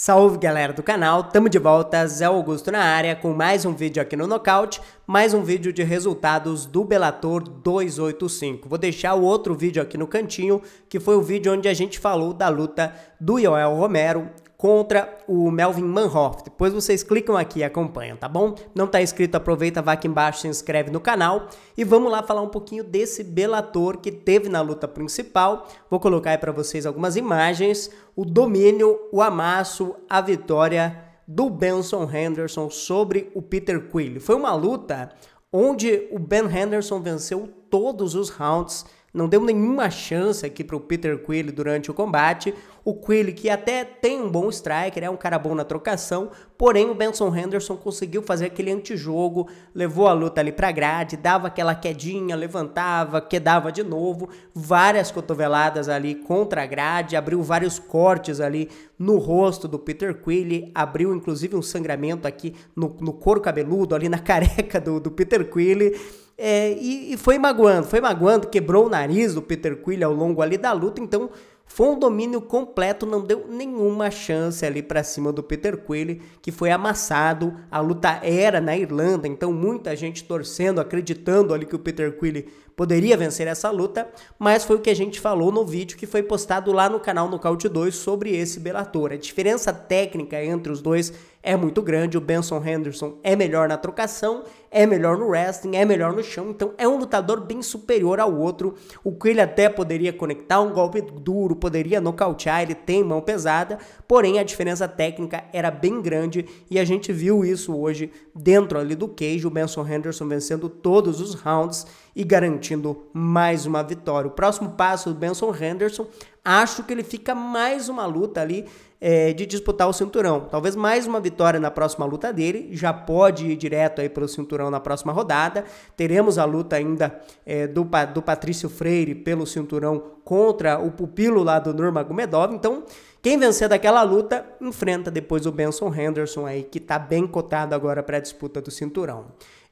Salve galera do canal, tamo de volta, Zé Augusto na área com mais um vídeo aqui no Knockout, mais um vídeo de resultados do Bellator 285. Vou deixar o outro vídeo aqui no cantinho, que foi o vídeo onde a gente falou da luta do Yoel Romero contra o Melvin Manhoff. Depois vocês clicam aqui e acompanham, tá bom? Não está inscrito, aproveita, vai aqui embaixo, se inscreve no canal e vamos lá falar um pouquinho desse belator que teve na luta principal. Vou colocar aí para vocês algumas imagens, o domínio, o amasso, a vitória do Benson Henderson sobre o Peter Quill. Foi uma luta onde o Ben Henderson venceu todos os rounds, não deu nenhuma chance aqui para o Peter Quill durante o combate. O Quilly, que até tem um bom striker, é um cara bom na trocação, porém o Benson Henderson conseguiu fazer aquele antijogo, levou a luta ali para grade, dava aquela quedinha, levantava, quedava de novo, várias cotoveladas ali contra a grade, abriu vários cortes ali no rosto do Peter Quilly, abriu inclusive um sangramento aqui no, no couro cabeludo, ali na careca do, do Peter Quilly. É, e, e, foi magoando, foi magoando, quebrou o nariz do Peter Quill ao longo ali da luta, então foi um domínio completo, não deu nenhuma chance ali para cima do Peter Quill que foi amassado. A luta era na Irlanda, então muita gente torcendo, acreditando ali que o Peter Quill poderia vencer essa luta, mas foi o que a gente falou no vídeo que foi postado lá no canal Nocaute 2 sobre esse Bellator. A diferença técnica entre os dois é muito grande. O Benson Henderson é melhor na trocação, é melhor no wrestling, é melhor no chão. Então é um lutador bem superior ao outro. O que ele até poderia conectar um golpe duro, poderia nocautear, ele tem mão pesada, porém a diferença técnica era bem grande e a gente viu isso hoje dentro ali do cage. O Benson Henderson vencendo todos os rounds e garantindo mais uma vitória. O próximo passo do Benson Henderson acho que ele fica mais uma luta ali é, de disputar o cinturão. Talvez mais uma vitória na próxima luta dele, já pode ir direto aí pelo cinturão na próxima rodada. Teremos a luta ainda é, do, do Patrício Freire pelo cinturão contra o pupilo lá do Nurmagomedov. Então, quem vencer daquela luta enfrenta depois o Benson Henderson aí que está bem cotado agora para a disputa do cinturão.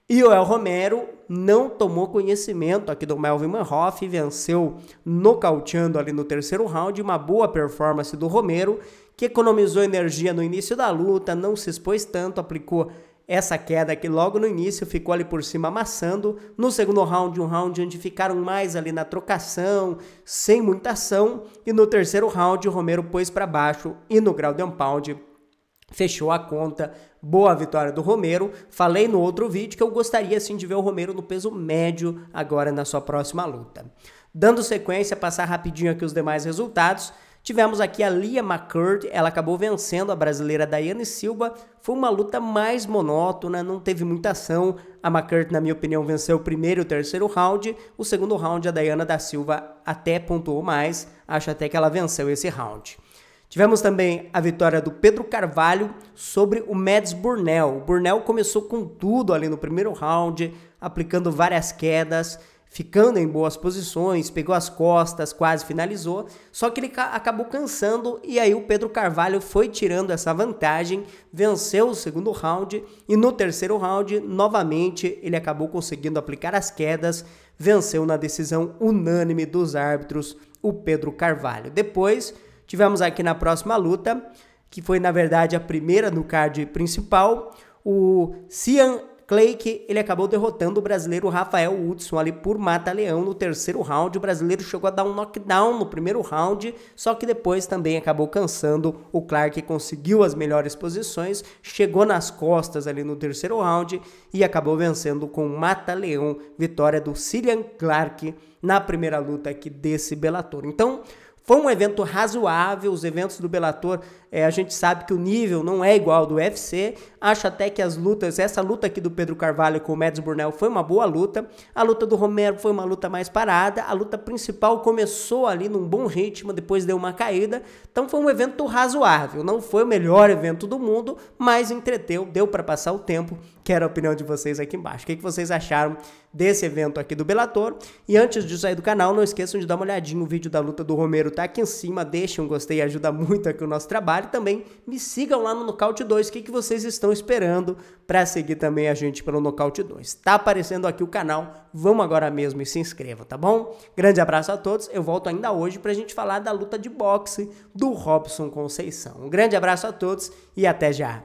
E o El Romero não tomou conhecimento aqui do Melvin Manhoff e venceu nocauteando ali no terceiro round. Uma boa performance do Romero, que economizou energia no início da luta, não se expôs tanto, aplicou essa queda que logo no início ficou ali por cima amassando. No segundo round, um round onde ficaram mais ali na trocação, sem muita ação. E no terceiro round, o Romero pôs para baixo e no grau de um pound Fechou a conta, boa vitória do Romero. Falei no outro vídeo que eu gostaria sim de ver o Romero no peso médio agora na sua próxima luta. Dando sequência, passar rapidinho aqui os demais resultados. Tivemos aqui a Lia McCurd, ela acabou vencendo a brasileira Daiane Silva. Foi uma luta mais monótona, não teve muita ação. A McCurd, na minha opinião, venceu o primeiro e o terceiro round. O segundo round, a Dayana da Silva até pontuou mais. Acho até que ela venceu esse round. Tivemos também a vitória do Pedro Carvalho sobre o Mads Burnell. O Burnell começou com tudo ali no primeiro round, aplicando várias quedas, ficando em boas posições, pegou as costas, quase finalizou, só que ele acabou cansando e aí o Pedro Carvalho foi tirando essa vantagem, venceu o segundo round e no terceiro round, novamente, ele acabou conseguindo aplicar as quedas, venceu na decisão unânime dos árbitros o Pedro Carvalho. Depois, Tivemos aqui na próxima luta, que foi na verdade a primeira no card principal, o Cian Clay, ele acabou derrotando o brasileiro Rafael Hudson ali por mata-leão no terceiro round. O brasileiro chegou a dar um knockdown no primeiro round, só que depois também acabou cansando. O Clark conseguiu as melhores posições, chegou nas costas ali no terceiro round e acabou vencendo com mata-leão. Vitória do Cillian Clark na primeira luta aqui desse Bellator. Então, foi um evento razoável, os eventos do Bellator, é, a gente sabe que o nível não é igual ao do UFC. Acho até que as lutas, essa luta aqui do Pedro Carvalho com o Mads Burnell foi uma boa luta. A luta do Romero foi uma luta mais parada. A luta principal começou ali num bom ritmo, depois deu uma caída. Então foi um evento razoável. Não foi o melhor evento do mundo, mas entreteu, deu para passar o tempo. Quero a opinião de vocês aqui embaixo. O que, vocês acharam desse evento aqui do Bellator? E antes de sair do canal, não esqueçam de dar uma olhadinha no vídeo da luta do Romero tá aqui em cima, deixem um gostei, ajuda muito aqui o nosso trabalho. Também me sigam lá no Nocaute 2, o que, que vocês estão esperando para seguir também a gente pelo Nocaute 2. Tá aparecendo aqui o canal, vamos agora mesmo e se inscreva, tá bom? Grande abraço a todos, eu volto ainda hoje pra gente falar da luta de boxe do Robson Conceição. Um grande abraço a todos e até já!